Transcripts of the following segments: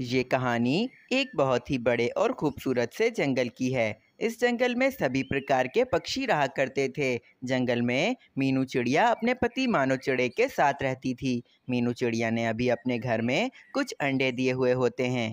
ये कहानी एक बहुत ही बड़े और खूबसूरत से जंगल की है इस जंगल में सभी प्रकार के पक्षी रहा करते थे जंगल में मीनू चिड़िया अपने पति मानो चिड़े के साथ रहती थी मीनू चिड़िया ने अभी अपने घर में कुछ अंडे दिए हुए होते हैं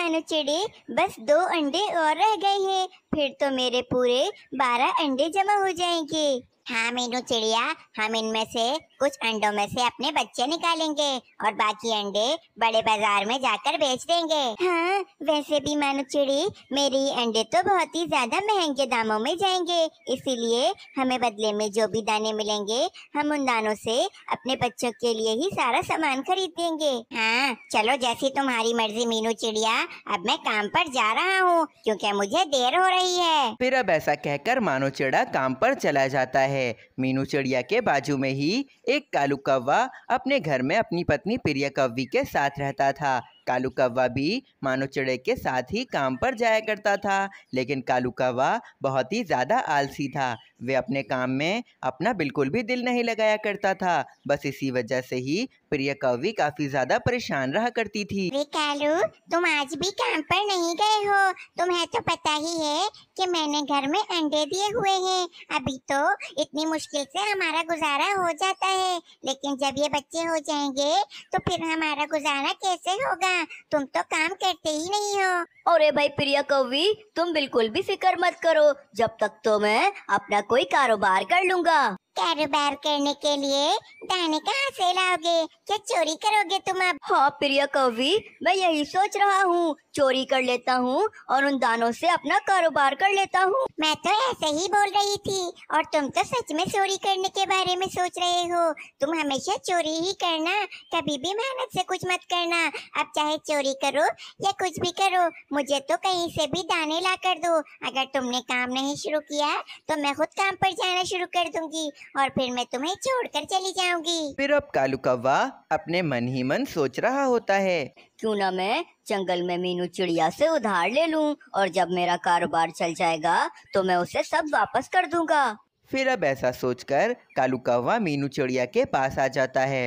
मानो चिड़े बस दो अंडे और रह गए हैं फिर तो मेरे पूरे बारह अंडे जमा हो जाएंगे हाँ मीनू चिड़िया हम इनमें से कुछ अंडों में से अपने बच्चे निकालेंगे और बाकी अंडे बड़े बाजार में जाकर बेच देंगे हाँ वैसे भी मानो चिड़ी मेरी अंडे तो बहुत ही ज्यादा महंगे दामों में जाएंगे इसीलिए हमें बदले में जो भी दाने मिलेंगे हम उन दानों से अपने बच्चों के लिए ही सारा सामान खरीद देंगे हाँ चलो जैसी तुम्हारी मर्जी मीनू चिड़िया अब मैं काम पर जा रहा हूँ क्योंकि मुझे देर हो रही है फिर अब ऐसा कहकर मानो चिड़ा काम पर चला जाता है मीनू चिड़िया के बाजू में ही एक कालू कौवा अपने घर में अपनी पत्नी प्रिया कौवी के साथ रहता था कालू कौवा भी मानो चिड़े के साथ ही काम पर जाया करता था लेकिन कालू कौवा बहुत ही ज़्यादा आलसी था वे अपने काम में अपना बिल्कुल भी दिल नहीं लगाया करता था बस इसी वजह से ही प्रिय कौवी काफ़ी ज़्यादा परेशान रहा करती थी अरे कालू तुम आज भी काम पर नहीं गए हो तुम्हें तो पता ही है कि मैंने घर में अंडे दिए हुए हैं अभी तो इतनी मुश्किल से हमारा गुजारा हो जाता है लेकिन जब ये बच्चे हो जाएंगे तो फिर हमारा गुजारा कैसे होगा तुम तो काम करते ही नहीं हो अरे भाई प्रिया कवि तुम बिल्कुल भी फिक्र मत करो जब तक तो मैं अपना कोई कारोबार कर लूँगा कारोबार करने के लिए दाने कहाँ से लाओगे क्या चोरी करोगे तुम अब हाँ प्रिया कवि मैं यही सोच रहा हूँ चोरी कर लेता हूँ और उन दानों से अपना कारोबार कर लेता हूँ मैं तो ऐसे ही बोल रही थी और तुम तो सच में चोरी करने के बारे में सोच रहे हो तुम हमेशा चोरी ही करना कभी भी मेहनत से कुछ मत करना अब चाहे चोरी करो या कुछ भी करो मुझे तो कहीं से भी दाने ला कर दो अगर तुमने काम नहीं शुरू किया तो मैं खुद काम पर जाना शुरू कर दूंगी और फिर मैं तुम्हें छोड़ कर चली जाऊंगी फिर अब कालू कौवा अपने मन ही मन सोच रहा होता है क्यों ना मैं जंगल में मीनू चिड़िया से उधार ले लूं और जब मेरा कारोबार चल जाएगा तो मैं उसे सब वापस कर दूंगा फिर अब ऐसा सोचकर कालू कौवा मीनू चिड़िया के पास आ जाता है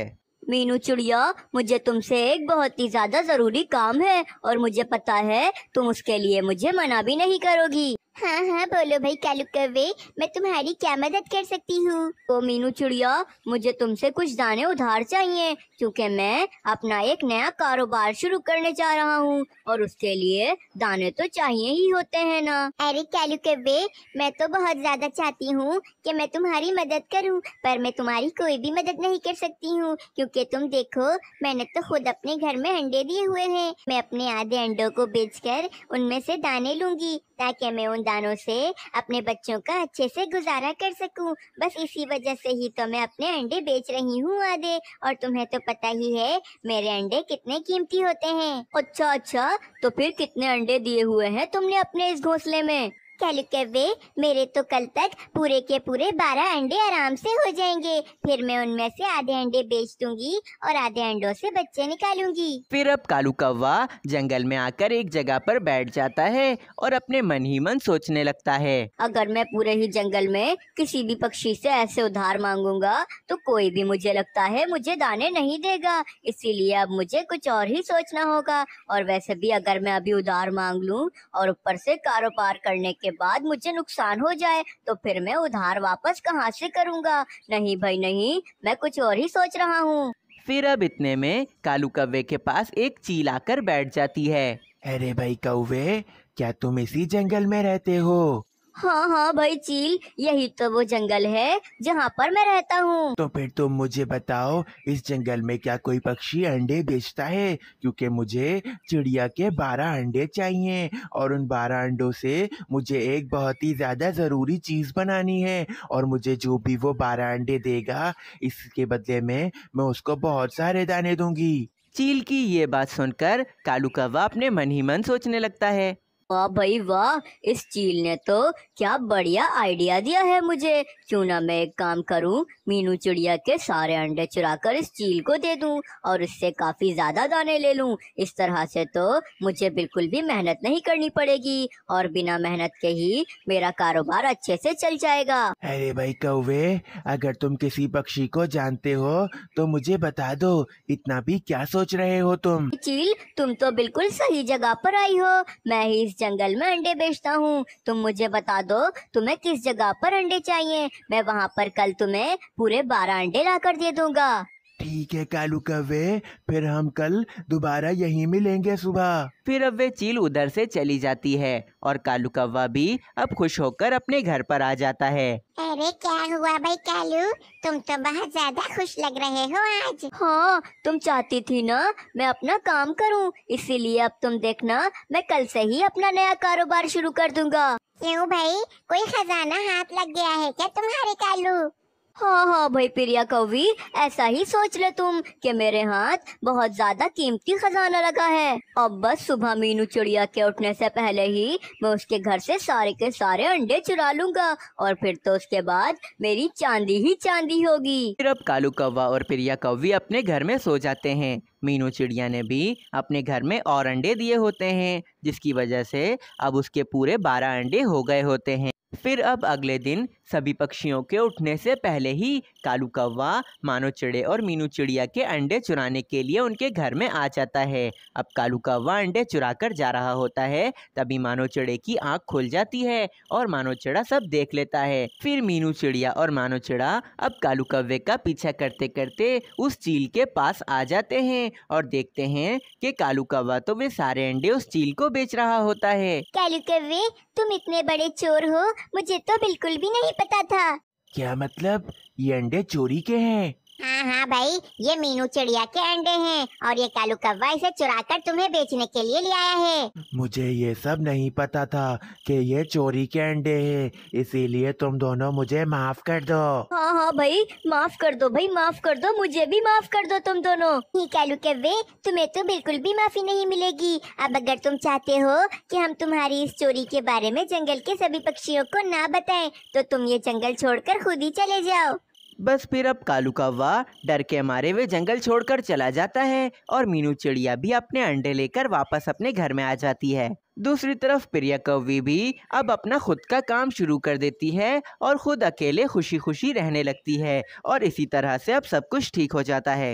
मीनू चिड़िया मुझे तुमसे एक बहुत ही ज्यादा जरूरी काम है और मुझे पता है तुम उसके लिए मुझे मना भी नहीं करोगी हाँ हाँ बोलो भाई कालू कव्वे मैं तुम्हारी क्या मदद कर सकती हूँ ओ मीनू चिड़िया मुझे तुमसे कुछ दाने उधार चाहिए क्योंकि मैं अपना एक नया कारोबार शुरू करने जा रहा हूँ और उसके लिए दाने तो चाहिए ही होते हैं ना अरे कालू कव्वे मैं तो बहुत ज्यादा चाहती हूँ कि मैं तुम्हारी मदद करूँ पर मैं तुम्हारी कोई भी मदद नहीं कर सकती हूँ क्योंकि तुम देखो मैंने तो खुद अपने घर में अंडे दिए हुए हैं मैं अपने आधे अंडों को बेचकर उनमें से दाने लूंगी ताकि मैं उन खानदानों से अपने बच्चों का अच्छे से गुजारा कर सकूं बस इसी वजह से ही तो मैं अपने अंडे बेच रही हूँ आधे और तुम्हें तो पता ही है मेरे अंडे कितने कीमती होते हैं अच्छा अच्छा तो फिर कितने अंडे दिए हुए हैं तुमने अपने इस घोंसले में कहलते हुए मेरे तो कल तक पूरे के पूरे बारह अंडे आराम से हो जाएंगे फिर मैं उनमें से आधे अंडे बेच दूंगी और आधे अंडों से बच्चे निकालूंगी फिर अब कालू कौवा जंगल में आकर एक जगह पर बैठ जाता है और अपने मन ही मन सोचने लगता है अगर मैं पूरे ही जंगल में किसी भी पक्षी से ऐसे उधार मांगूंगा तो कोई भी मुझे लगता है मुझे दाने नहीं देगा इसीलिए अब मुझे कुछ और ही सोचना होगा और वैसे भी अगर मैं अभी उधार मांग लूँ और ऊपर से कारोबार करने के बाद मुझे नुकसान हो जाए तो फिर मैं उधार वापस कहाँ से करूँगा नहीं भाई नहीं मैं कुछ और ही सोच रहा हूँ फिर अब इतने में कालू कव्वे के पास एक चील आकर बैठ जाती है अरे भाई कौवे क्या तुम इसी जंगल में रहते हो हाँ हाँ भाई चील यही तो वो जंगल है जहाँ पर मैं रहता हूँ तो फिर तुम मुझे बताओ इस जंगल में क्या कोई पक्षी अंडे बेचता है क्योंकि मुझे चिड़िया के बारह अंडे चाहिए और उन बारह अंडों से मुझे एक बहुत ही ज्यादा जरूरी चीज बनानी है और मुझे जो भी वो बारह अंडे देगा इसके बदले में मैं उसको बहुत सारे दाने दूंगी चील की ये बात सुनकर कालू कौवा अपने मन ही मन सोचने लगता है वाह भाई वाह इस चील ने तो क्या बढ़िया आइडिया दिया है मुझे क्यों ना मैं एक काम करूं मीनू चिड़िया के सारे अंडे चुराकर इस चील को दे दूं और उससे काफ़ी ज़्यादा दाने ले लूं इस तरह से तो मुझे बिल्कुल भी मेहनत नहीं करनी पड़ेगी और बिना मेहनत के ही मेरा कारोबार अच्छे से चल जाएगा अरे भाई कौवे अगर तुम किसी पक्षी को जानते हो तो मुझे बता दो इतना भी क्या सोच रहे हो तुम चील तुम तो बिल्कुल सही जगह पर आई हो मैं ही इस जंगल में अंडे बेचता हूँ तुम मुझे बता दो तुम्हें किस जगह पर अंडे चाहिए मैं वहाँ पर कल तुम्हें पूरे बारह अंडे ला कर दे दूंगा ठीक है कालू कव्वे फिर हम कल दोबारा यहीं मिलेंगे सुबह फिर अब वे चील उधर से चली जाती है और कालू कव्वा भी अब खुश होकर अपने घर पर आ जाता है अरे क्या हुआ भाई कालू तुम तो बहुत ज्यादा खुश लग रहे हो आज हाँ तुम चाहती थी ना मैं अपना काम करूँ इसीलिए अब तुम देखना मैं कल से ही अपना नया कारोबार शुरू कर दूंगा क्यों भाई कोई खजाना हाथ लग गया है क्या तुम्हारे कालू हाँ हाँ भाई प्रिया कवि ऐसा ही सोच ले तुम कि मेरे हाथ बहुत ज्यादा कीमती खजाना लगा है अब बस सुबह मीनू चिड़िया के उठने से पहले ही मैं उसके घर से सारे के सारे अंडे चुरा लूंगा और फिर तो उसके बाद मेरी चांदी ही चांदी होगी फिर अब कालू कौवा और प्रिया कौवी अपने घर में सो जाते हैं मीनू चिड़िया ने भी अपने घर में और अंडे दिए होते हैं जिसकी वजह से अब उसके पूरे बारह अंडे हो गए होते हैं फिर अब अगले दिन सभी पक्षियों के उठने से पहले ही कालू कौवा मानो चिड़े और मीनू चिड़िया के अंडे चुराने के लिए उनके घर में आ जाता है अब कालू कौवा अंडे चुरा कर जा रहा होता है तभी मानो चिड़े की आंख खुल जाती है और मानो चिड़ा सब देख लेता है फिर मीनू चिड़िया और मानो चिड़ा अब कालू कौवे का पीछा करते करते उस चील के पास आ जाते हैं और देखते हैं कि कालू कौवा तो वे सारे अंडे उस चील को बेच रहा होता है कालू कौवे तुम इतने बड़े चोर हो मुझे तो बिल्कुल भी नहीं पता था क्या मतलब ये अंडे चोरी के हैं हाँ हाँ भाई ये मीनू चिड़िया के अंडे हैं और ये कालू कव्वा इसे चुरा कर तुम्हें बेचने के लिए ले आया है मुझे ये सब नहीं पता था कि ये चोरी के अंडे हैं इसीलिए तुम दोनों मुझे माफ कर दो हाँ हाँ भाई माफ कर दो भाई माफ कर दो मुझे भी माफ कर दो तुम दोनों ही कालू कव्वे तुम्हें तो बिल्कुल भी माफी नहीं मिलेगी अब अगर तुम चाहते हो की हम तुम्हारी इस चोरी के बारे में जंगल के सभी पक्षियों को न बताए तो तुम ये जंगल छोड़ खुद ही चले जाओ बस फिर अब कालू कौवा डर के मारे हुए जंगल छोड़कर चला जाता है और मीनू चिड़िया भी अपने अंडे लेकर वापस अपने घर में आ जाती है दूसरी तरफ प्रिया कौवी भी अब अपना खुद का काम शुरू कर देती है और खुद अकेले खुशी खुशी रहने लगती है और इसी तरह से अब सब कुछ ठीक हो जाता है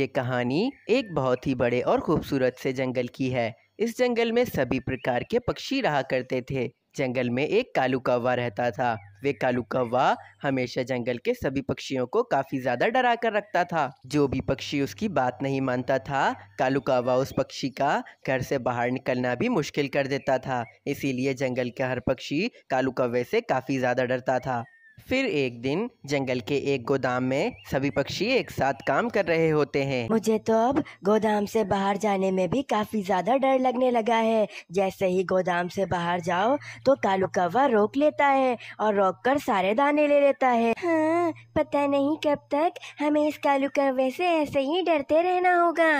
ये कहानी एक बहुत ही बड़े और खूबसूरत से जंगल की है इस जंगल में सभी प्रकार के पक्षी रहा करते थे जंगल में एक कालू कौवा रहता था वे कालू कौवा हमेशा जंगल के सभी पक्षियों को काफ़ी ज़्यादा डरा कर रखता था जो भी पक्षी उसकी बात नहीं मानता था कालू कौवा उस पक्षी का घर से बाहर निकलना भी मुश्किल कर देता था इसीलिए जंगल के हर पक्षी कालू कौवे से काफ़ी ज़्यादा डरता था फिर एक दिन जंगल के एक गोदाम में सभी पक्षी एक साथ काम कर रहे होते हैं मुझे तो अब गोदाम से बाहर जाने में भी काफी ज्यादा डर लगने लगा है जैसे ही गोदाम से बाहर जाओ तो कालू कौवा रोक लेता है और रोक कर सारे दाने ले लेता है हाँ, पता नहीं कब तक हमें इस कालू कौवे से ऐसे ही डरते रहना होगा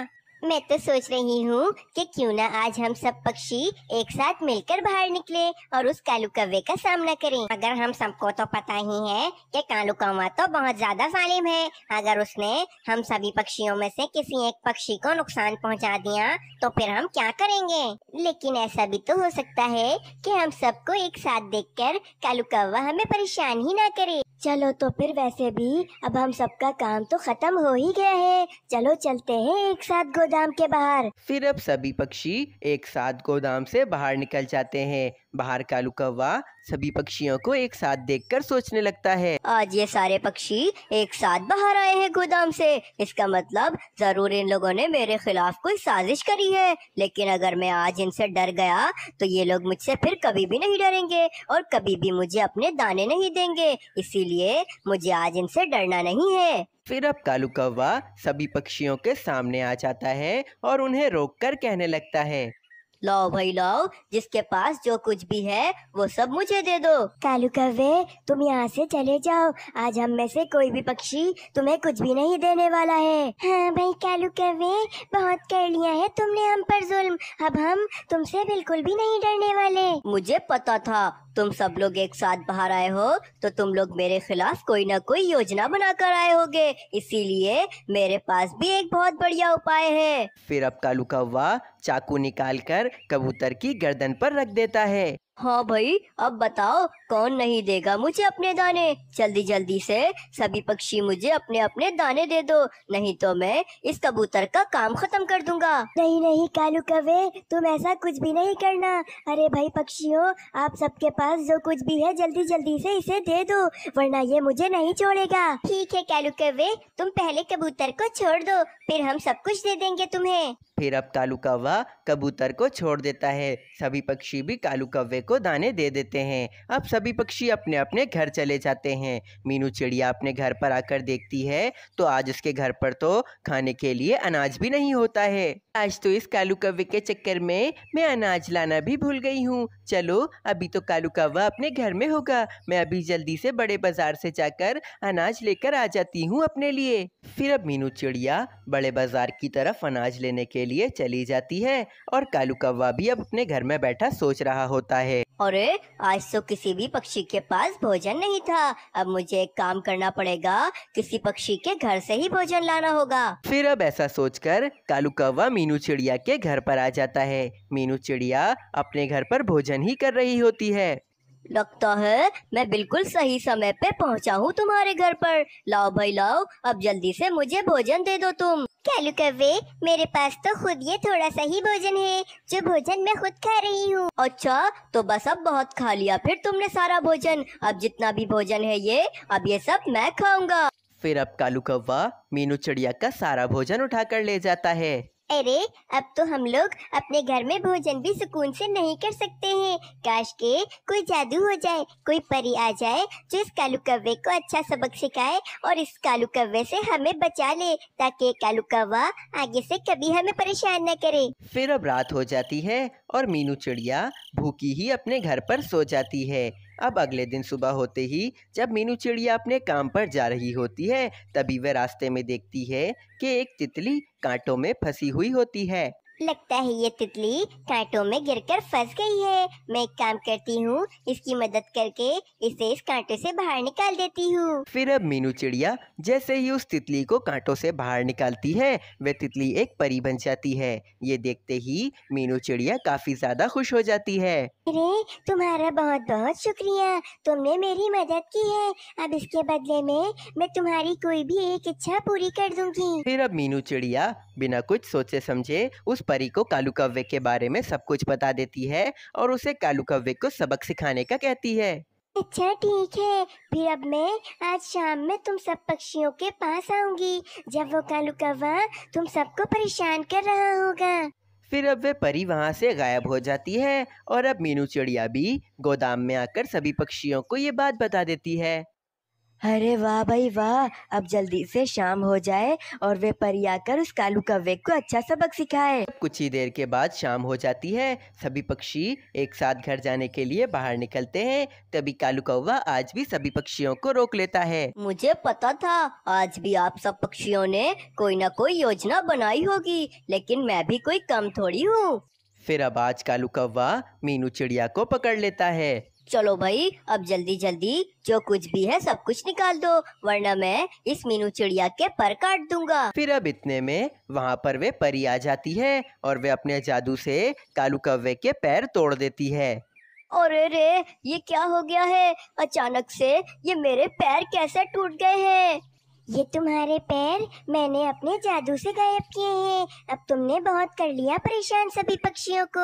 मैं तो सोच रही हूँ कि क्यों ना आज हम सब पक्षी एक साथ मिलकर बाहर निकले और उस कालू कव्वे का सामना करें अगर हम सबको तो पता ही है कि कालू कौवा तो बहुत ज्यादा फालिम है अगर उसने हम सभी पक्षियों में से किसी एक पक्षी को नुकसान पहुँचा दिया तो फिर हम क्या करेंगे लेकिन ऐसा भी तो हो सकता है कि हम सबको एक साथ देख कर कालू कौवा हमें परेशान ही ना करे चलो तो फिर वैसे भी अब हम सबका काम तो खत्म हो ही गया है चलो चलते हैं एक साथ गोद गोदाम के बाहर फिर अब सभी पक्षी एक साथ गोदाम से बाहर निकल जाते हैं बाहर कालू कौवा सभी पक्षियों को एक साथ देखकर सोचने लगता है आज ये सारे पक्षी एक साथ बाहर आए हैं गोदाम से इसका मतलब जरूर इन लोगों ने मेरे खिलाफ कोई साजिश करी है लेकिन अगर मैं आज इनसे डर गया तो ये लोग मुझसे फिर कभी भी नहीं डरेंगे और कभी भी मुझे अपने दाने नहीं देंगे इसीलिए मुझे आज इनसे डरना नहीं है फिर अब कालू कौवा सभी पक्षियों के सामने आ जाता है और उन्हें रोककर कहने लगता है लाओ भाई लाओ जिसके पास जो कुछ भी है वो सब मुझे दे दो कालू कवे तुम यहाँ से चले जाओ आज हम में से कोई भी पक्षी तुम्हें कुछ भी नहीं देने वाला है हाँ भाई कालू कवे बहुत कर लिया है तुमने हम पर जुल्म अब हम तुमसे बिल्कुल भी नहीं डरने वाले मुझे पता था तुम सब लोग एक साथ बाहर आए हो तो तुम लोग मेरे खिलाफ कोई ना कोई योजना बना कर आए होगे इसीलिए मेरे पास भी एक बहुत बढ़िया उपाय है फिर अब कालू कौवा चाकू निकालकर कबूतर की गर्दन पर रख देता है हाँ भाई अब बताओ कौन नहीं देगा मुझे अपने दाने जल्दी जल्दी से सभी पक्षी मुझे अपने अपने दाने दे दो नहीं तो मैं इस कबूतर का काम खत्म कर दूंगा नहीं नहीं कालू कवे तुम ऐसा कुछ भी नहीं करना अरे भाई पक्षियों आप सबके पास जो कुछ भी है जल्दी जल्दी से इसे दे दो वरना ये मुझे नहीं छोड़ेगा ठीक है कालू कवे तुम पहले कबूतर को छोड़ दो फिर हम सब कुछ दे देंगे तुम्हें फिर अब कालू कौवा कबूतर को छोड़ देता है सभी पक्षी भी कालू कौवे को को दाने दे देते हैं अब सभी पक्षी अपने अपने घर चले जाते हैं मीनू चिड़िया अपने घर पर आकर देखती है तो आज उसके घर पर तो खाने के लिए अनाज भी नहीं होता है आज तो इस कालू कव्वे के चक्कर में मैं अनाज लाना भी भूल गई हूँ चलो अभी तो कालू कव्वा अपने घर में होगा मैं अभी जल्दी से बड़े बाजार से जाकर अनाज लेकर आ जाती हूँ अपने लिए फिर अब मीनू चिड़िया बड़े बाजार की तरफ अनाज लेने के लिए चली जाती है और कालू कव्वा भी अब अपने घर में बैठा सोच रहा होता है है अरे आज तो किसी भी पक्षी के पास भोजन नहीं था अब मुझे एक काम करना पड़ेगा किसी पक्षी के घर से ही भोजन लाना होगा फिर अब ऐसा सोचकर कालू कौवा मीनू चिड़िया के घर पर आ जाता है मीनू चिड़िया अपने घर पर भोजन ही कर रही होती है लगता है मैं बिल्कुल सही समय पे पहुंचा हूँ तुम्हारे घर पर लाओ भाई लाओ अब जल्दी से मुझे भोजन दे दो तुम कैलू कवे मेरे पास तो खुद ये थोड़ा सा ही भोजन है जो भोजन मैं खुद खा रही हूँ अच्छा तो बस अब बहुत खा लिया फिर तुमने सारा भोजन अब जितना भी भोजन है ये अब ये सब मैं खाऊंगा फिर अब कालू कौवा मीनू चिड़िया का सारा भोजन उठा कर ले जाता है अरे अब तो हम लोग अपने घर में भोजन भी सुकून से नहीं कर सकते हैं काश के कोई जादू हो जाए कोई परी आ जाए जो इस कालू कव्वे को अच्छा सबक सिखाए और इस कालू कव्वे से हमें बचा ले ताकि कालू कव्वा आगे से कभी हमें परेशान न करे फिर अब रात हो जाती है और मीनू चिड़िया भूखी ही अपने घर पर सो जाती है अब अगले दिन सुबह होते ही जब मीनू चिड़िया अपने काम पर जा रही होती है तभी वह रास्ते में देखती है कि एक तितली कांटों में फंसी हुई होती है लगता है ये तितली कांटों में गिरकर फंस गई है मैं एक काम करती हूँ इसकी मदद करके इसे इस कांटे से बाहर निकाल देती हूँ फिर अब मीनू चिड़िया जैसे ही उस तितली को कांटों से बाहर निकालती है वह तितली एक परी बन जाती है ये देखते ही मीनू चिड़िया काफी ज्यादा खुश हो जाती है अरे तुम्हारा बहुत बहुत शुक्रिया तुमने मेरी मदद की है अब इसके बदले में मैं तुम्हारी कोई भी एक इच्छा पूरी कर दूंगी फिर अब मीनू चिड़िया बिना कुछ सोचे समझे उस परी को कालू कव्वे के बारे में सब कुछ बता देती है और उसे कालू कव्वे को सबक सिखाने का कहती है अच्छा ठीक है फिर अब मैं आज शाम में तुम सब पक्षियों के पास आऊंगी जब वो कालू कव्वा तुम सबको परेशान कर रहा होगा फिर अब वे परी वहाँ से गायब हो जाती है और अब मीनू चिड़िया भी गोदाम में आकर सभी पक्षियों को ये बात बता देती है अरे वाह भाई वाह अब जल्दी से शाम हो जाए और वे परी आकर उस कालू कव्वे को अच्छा सबक सिखाए कुछ ही देर के बाद शाम हो जाती है सभी पक्षी एक साथ घर जाने के लिए बाहर निकलते हैं तभी कालू कौवा आज भी सभी पक्षियों को रोक लेता है मुझे पता था आज भी आप सब पक्षियों ने कोई ना कोई योजना बनाई होगी लेकिन मैं भी कोई कम थोड़ी हूँ फिर अब आज कालू कौवा मीनू चिड़िया को पकड़ लेता है चलो भाई अब जल्दी जल्दी जो कुछ भी है सब कुछ निकाल दो वरना मैं इस मीनू चिड़िया के पर काट दूंगा फिर अब इतने में वहाँ पर वे परी आ जाती है और वे अपने जादू से कालू कव्वे के पैर तोड़ देती है और रे ये क्या हो गया है अचानक से ये मेरे पैर कैसे टूट गए हैं ये तुम्हारे पैर मैंने अपने जादू से गायब किए हैं अब तुमने बहुत कर लिया परेशान सभी पक्षियों को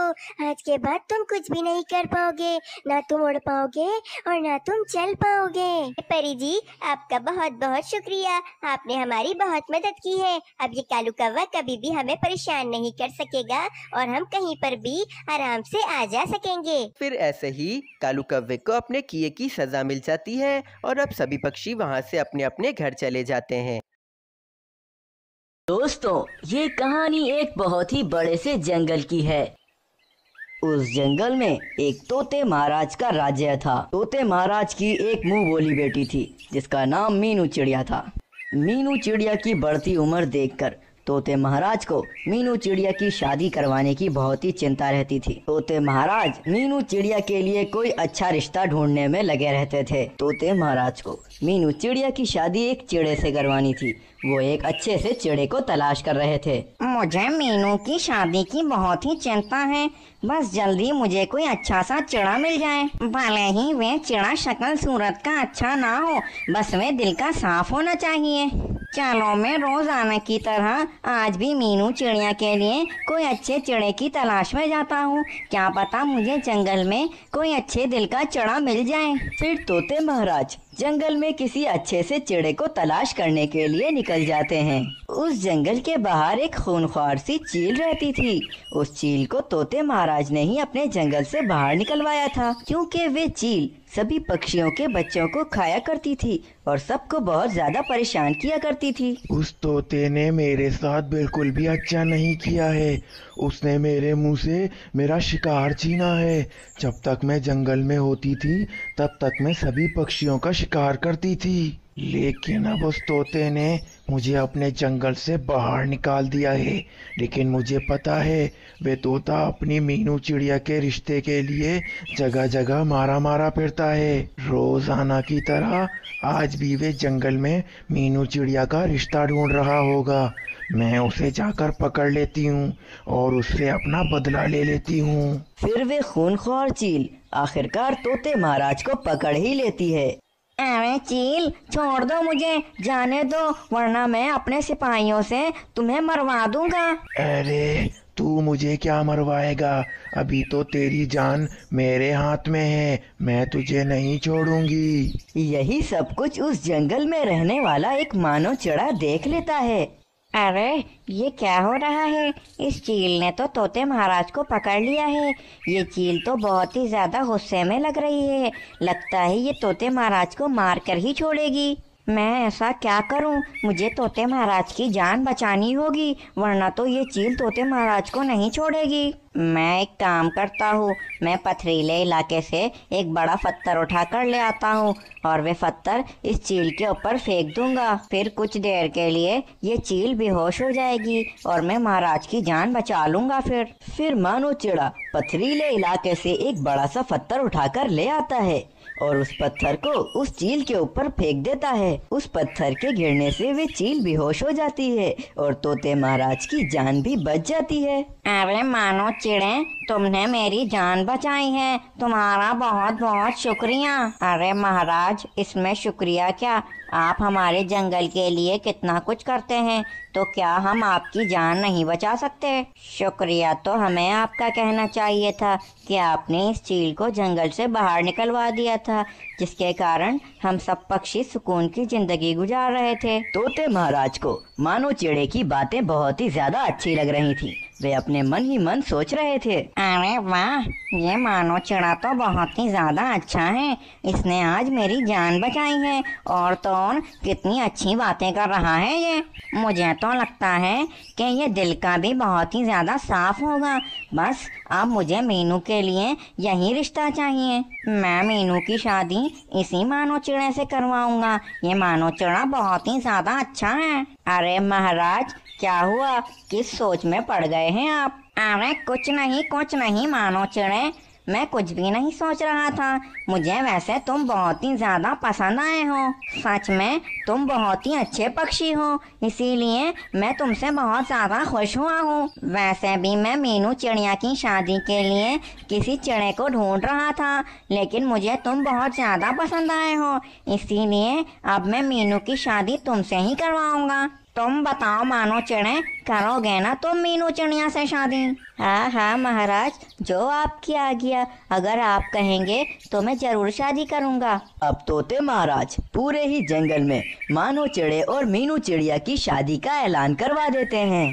आज के बाद तुम कुछ भी नहीं कर पाओगे ना तुम उड़ पाओगे और ना तुम चल पाओगे परी जी आपका बहुत बहुत शुक्रिया आपने हमारी बहुत मदद की है अब ये कालू कौवा कभी भी हमें परेशान नहीं कर सकेगा और हम कहीं पर भी आराम से आ जा सकेंगे फिर ऐसे ही कालू कौवे को अपने किए की सजा मिल जाती है और अब सभी पक्षी वहाँ से अपने अपने घर चले जाते हैं दोस्तों ये कहानी एक बहुत ही बड़े से जंगल की है उस जंगल में एक तोते महाराज का राज्य था तोते महाराज की एक मुंह बोली बेटी थी जिसका नाम मीनू चिड़िया था मीनू चिड़िया की बढ़ती उम्र देखकर तोते महाराज को मीनू चिड़िया की शादी करवाने की बहुत ही चिंता रहती थी तोते महाराज मीनू चिड़िया के लिए कोई अच्छा रिश्ता ढूंढने में लगे रहते थे तोते महाराज को मीनू चिड़िया की शादी एक चिड़े से करवानी थी वो एक अच्छे से चिड़े को तलाश कर रहे थे मुझे मीनू की शादी की बहुत ही चिंता है बस जल्दी मुझे कोई अच्छा सा चिड़ा मिल जाए भले ही वे चिड़ा शक्ल सूरत का अच्छा ना हो बस वे दिल का साफ होना चाहिए चलो मैं रोज आने की तरह आज भी मीनू चिड़िया के लिए कोई अच्छे चिड़े की तलाश में जाता हूँ क्या पता मुझे जंगल में कोई अच्छे दिल का चिड़ा मिल जाए फिर तोते महाराज जंगल में किसी अच्छे से चिड़े को तलाश करने के लिए निकल जाते हैं उस जंगल के बाहर एक खूनख्वार सी चील रहती थी उस चील को तोते महाराज ने ही अपने जंगल से बाहर निकलवाया था क्योंकि वे चील सभी पक्षियों के बच्चों को खाया करती थी और सबको बहुत ज्यादा परेशान किया करती थी उस तोते ने मेरे साथ बिल्कुल भी अच्छा नहीं किया है उसने मेरे मुंह से मेरा शिकार छीना है जब तक मैं जंगल में होती थी तब तक मैं सभी पक्षियों का शिकार करती थी लेकिन अब उस तोते ने मुझे अपने जंगल से बाहर निकाल दिया है लेकिन मुझे पता है वे तोता अपनी मीनू चिड़िया के रिश्ते के लिए जगह जगह मारा मारा फिरता है रोजाना की तरह आज भी वे जंगल में मीनू चिड़िया का रिश्ता ढूंढ रहा होगा मैं उसे जाकर पकड़ लेती हूँ और उससे अपना बदला ले लेती हूँ फिर वे खूनखोर चील आखिरकार तोते महाराज को पकड़ ही लेती है अरे चील छोड़ दो मुझे जाने दो वरना मैं अपने सिपाहियों से तुम्हें मरवा दूंगा अरे तू मुझे क्या मरवाएगा अभी तो तेरी जान मेरे हाथ में है मैं तुझे नहीं छोड़ूंगी यही सब कुछ उस जंगल में रहने वाला एक मानव चढ़ा देख लेता है अरे ये क्या हो रहा है इस चील ने तो तोते महाराज को पकड़ लिया है ये चील तो बहुत ही ज़्यादा गुस्से में लग रही है लगता है ये तोते महाराज को मार कर ही छोड़ेगी मैं ऐसा क्या करूं? मुझे तोते महाराज की जान बचानी होगी वरना तो ये चील तोते महाराज को नहीं छोड़ेगी मैं एक काम करता हूँ मैं पथरीले इलाके से एक बड़ा पत्थर उठा कर ले आता हूँ और वे पत्थर इस चील के ऊपर फेंक दूंगा फिर कुछ देर के लिए ये चील बेहोश हो जाएगी और मैं महाराज की जान बचा लूंगा फिर फिर मानो चिड़ा पथरीले इलाके से एक बड़ा सा पत्थर उठा कर ले आता है और उस पत्थर को उस चील के ऊपर फेंक देता है उस पत्थर के गिरने से वे चील बेहोश हो जाती है और तोते महाराज की जान भी बच जाती है अरे मानो चिड़े तुमने मेरी जान बचाई है तुम्हारा बहुत बहुत शुक्रिया अरे महाराज इसमें शुक्रिया क्या आप हमारे जंगल के लिए कितना कुछ करते हैं तो क्या हम आपकी जान नहीं बचा सकते शुक्रिया तो हमें आपका कहना चाहिए था कि आपने इस चील को जंगल से बाहर निकलवा दिया था जिसके कारण हम सब पक्षी सुकून की जिंदगी गुजार रहे थे तोते महाराज को मानो चिड़े की बातें बहुत ही ज्यादा अच्छी लग रही थी वे अपने मन ही मन सोच रहे थे अरे वाह ये मानो चिड़ा तो बहुत ही ज्यादा अच्छा है इसने आज मेरी जान बचाई है और तो और कितनी अच्छी बातें कर रहा है ये मुझे तो लगता है कि ये दिल का भी बहुत ही ज्यादा साफ होगा बस अब मुझे मीनू के लिए यही रिश्ता चाहिए मैं मीनू की शादी इसी मानो चिड़े से करवाऊंगा ये मानो चिड़ा बहुत ही ज्यादा अच्छा है अरे महाराज क्या हुआ किस सोच में पड़ गए हैं आप अरे कुछ नहीं कुछ नहीं मानो चिड़े मैं कुछ भी नहीं सोच रहा था मुझे वैसे तुम बहुत ही ज्यादा पसंद आए हो सच में तुम बहुत ही अच्छे पक्षी हो इसीलिए मैं तुमसे बहुत ज्यादा खुश हुआ हूँ वैसे भी मैं मीनू चिड़िया की शादी के लिए किसी चिड़े को ढूंढ रहा था लेकिन मुझे तुम बहुत ज्यादा पसंद आए हो इसीलिए अब मैं मीनू की शादी तुमसे ही करवाऊंगा तुम बताओ मानो चिड़े करोगे ना तुम मीनू चिड़िया से शादी हाँ हाँ महाराज जो आपकी गया अगर आप कहेंगे तो मैं जरूर शादी करूँगा अब तोते महाराज पूरे ही जंगल में मानो चिड़े और मीनू चिड़िया की शादी का ऐलान करवा देते हैं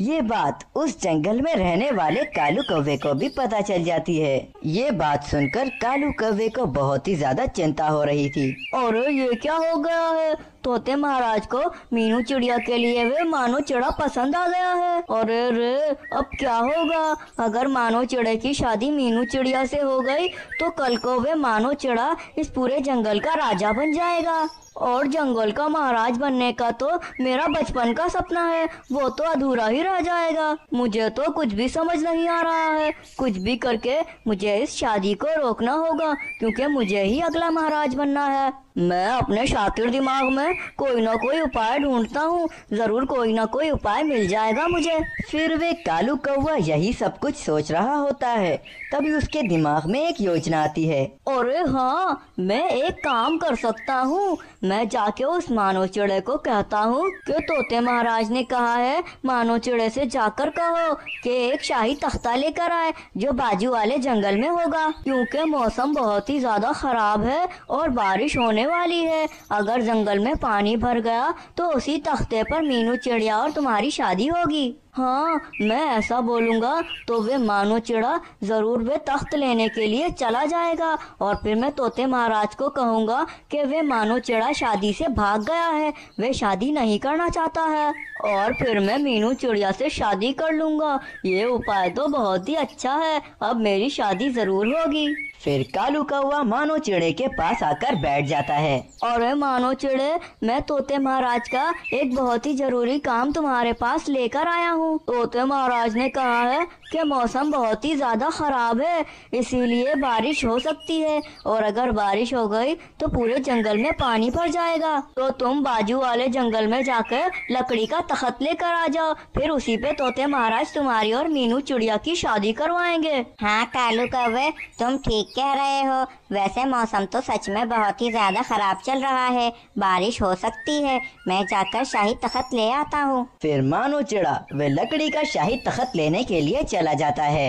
ये बात उस जंगल में रहने वाले कालू कौवे को भी पता चल जाती है ये बात सुनकर कालू कौवे को बहुत ही ज्यादा चिंता हो रही थी और ये क्या हो गया है तोते महाराज को मीनू चिड़िया के लिए वे मानो चिड़ा पसंद आ गया है और रे अब क्या होगा अगर मानो चिड़े की शादी मीनू चिड़िया से हो गई तो कल को वे मानो चिड़ा इस पूरे जंगल का राजा बन जाएगा और जंगल का महाराज बनने का तो मेरा बचपन का सपना है वो तो अधूरा ही रह जाएगा मुझे तो कुछ भी समझ नहीं आ रहा है कुछ भी करके मुझे इस शादी को रोकना होगा क्योंकि मुझे ही अगला महाराज बनना है मैं अपने शातिर दिमाग में कोई ना कोई उपाय ढूंढता हूँ जरूर कोई ना कोई उपाय मिल जाएगा मुझे फिर वे कालू कौवा यही सब कुछ सोच रहा होता है तभी उसके दिमाग में एक योजना आती है अरे हाँ मैं एक काम कर सकता हूँ मैं जाके उस मानव चिड़े को कहता हूँ कि तोते महाराज ने कहा है मानव चिड़े से जाकर कहो कि एक शाही तख्ता लेकर आए जो बाजू वाले जंगल में होगा क्योंकि मौसम बहुत ही ज्यादा खराब है और बारिश होने वाली है अगर जंगल में पानी भर गया तो उसी तख्ते पर मीनू चिड़िया और तुम्हारी शादी होगी हाँ मैं ऐसा बोलूँगा तो वे मानो चिड़ा ज़रूर वे तख्त लेने के लिए चला जाएगा और फिर मैं तोते महाराज को कहूँगा कि वे मानो चिड़ा शादी से भाग गया है वे शादी नहीं करना चाहता है और फिर मैं मीनू चिड़िया से शादी कर लूंगा ये उपाय तो बहुत ही अच्छा है अब मेरी शादी जरूर होगी फिर कालू हुआ मानो चिड़े के पास आकर बैठ जाता है और मानो चिड़े मैं तोते महाराज का एक बहुत ही जरूरी काम तुम्हारे पास लेकर आया हूँ तोते महाराज ने कहा है कि मौसम बहुत ही ज़्यादा ख़राब है इसीलिए बारिश हो सकती है और अगर बारिश हो गई तो पूरे जंगल में पानी भर जाएगा तो तुम बाजू वाले जंगल में जाकर लकड़ी का तखत लेकर आ जाओ फिर उसी पे तोते महाराज तुम्हारी और मीनू चिड़िया की शादी करवाएंगे हाँ कालू कौवे तुम ठीक कह रहे हो वैसे मौसम तो सच में बहुत ही ज़्यादा ख़राब चल रहा है बारिश हो सकती है मैं जाकर शाही तखत ले आता हूँ फिर मानो चिड़ा वे लकड़ी का शाही तखत लेने के लिए चल चला जाता है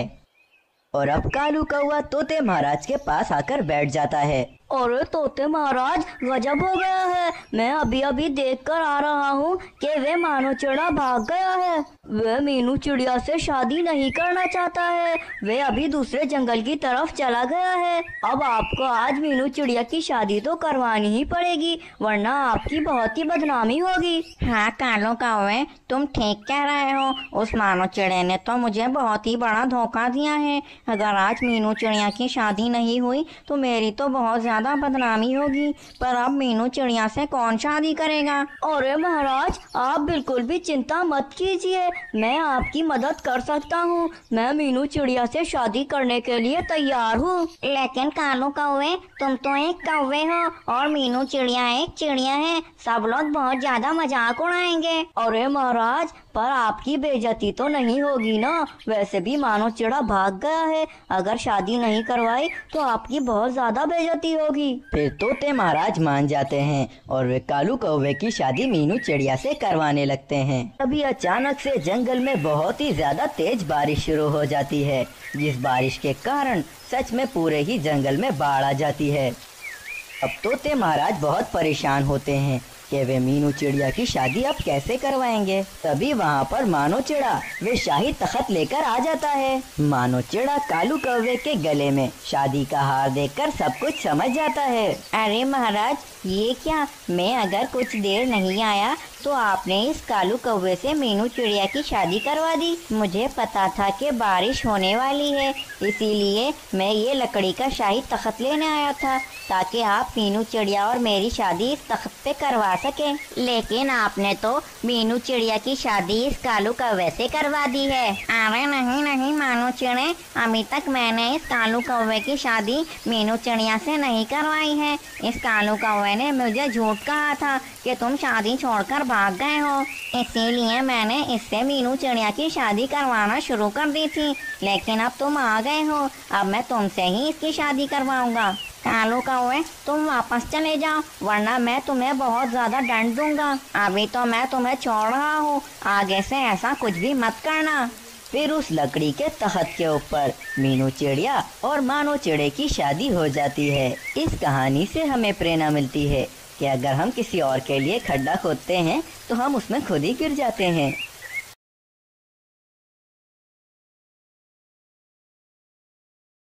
और अब कालू कौआ तोते महाराज के पास आकर बैठ जाता है अरे तोते महाराज गजब हो गया है मैं अभी अभी देख कर आ रहा हूँ कि वे मानो चिड़ा भाग गया है वह मीनू चिड़िया से शादी नहीं करना चाहता है वे अभी दूसरे जंगल की तरफ चला गया है अब आपको आज मीनू चिड़िया की शादी तो करवानी ही पड़ेगी वरना आपकी बहुत ही बदनामी होगी हाँ कालों का हुए तुम ठीक कह रहे हो उस मानो चिड़े ने तो मुझे बहुत ही बड़ा धोखा दिया है अगर आज मीनू चिड़िया की शादी नहीं हुई तो मेरी तो बहुत ज्यादा ज्यादा बदनामी होगी पर अब मीनू चिड़िया से कौन शादी करेगा अरे महाराज आप बिल्कुल भी चिंता मत कीजिए मैं आपकी मदद कर सकता हूँ मैं मीनू चिड़िया से शादी करने के लिए तैयार हूँ लेकिन कानू कौवे तुम तो एक कौवे हो और मीनू चिड़िया एक चिड़िया है सब लोग बहुत ज्यादा मजाक उड़ाएंगे अरे महाराज पर आपकी बेजती तो नहीं होगी ना वैसे भी मानो चिड़ा भाग गया है अगर शादी नहीं करवाई तो आपकी बहुत ज्यादा बेजती होगी फिर तोते महाराज मान जाते हैं और वे कालू कौवे की शादी मीनू चिड़िया से करवाने लगते हैं तभी अचानक से जंगल में बहुत ही ज्यादा तेज बारिश शुरू हो जाती है जिस बारिश के कारण सच में पूरे ही जंगल में बाढ़ आ जाती है अब तोते महाराज बहुत परेशान होते हैं कि वे मीनू चिड़िया की शादी अब कैसे करवाएंगे तभी वहाँ पर मानो चिड़ा वे शाही तखत लेकर आ जाता है मानो चिड़ा कालू कौवे के गले में शादी का हार कर सब कुछ समझ जाता है अरे महाराज ये क्या मैं अगर कुछ देर नहीं आया तो आपने इस कालू कौवे से मीनू चिड़िया की शादी करवा दी मुझे पता था कि बारिश होने वाली है इसीलिए मैं ये लकड़ी का शाही तख्त लेने आया था ताकि आप मीनू चिड़िया और मेरी शादी इस तख्त पे करवा सकें लेकिन आपने तो मीनू चिड़िया की शादी इस कालू कौवे से करवा दी है अरे नहीं नहीं मानू चिड़े अभी तक मैंने इस कालू कौवे की शादी मीनू चिड़िया से नहीं करवाई है इस कालू कौवे मैंने मुझे झूठ कहा था कि तुम शादी छोड़कर भाग गए हो इसीलिए मैंने इससे मीनू चिड़िया की शादी करवाना शुरू कर दी थी लेकिन अब तुम आ गए हो अब मैं तुमसे ही इसकी शादी करवाऊंगा कालू हुए तुम वापस चले जाओ वरना मैं तुम्हें बहुत ज़्यादा डंट दूंगा अभी तो मैं तुम्हें छोड़ रहा हूँ आगे से ऐसा कुछ भी मत करना फिर उस लकड़ी के तहत के ऊपर मीनू चिड़िया और मानो चिड़े की शादी हो जाती है इस कहानी से हमें प्रेरणा मिलती है कि अगर हम किसी और के लिए खड्डा खोदते हैं तो हम उसमें खुद ही गिर जाते हैं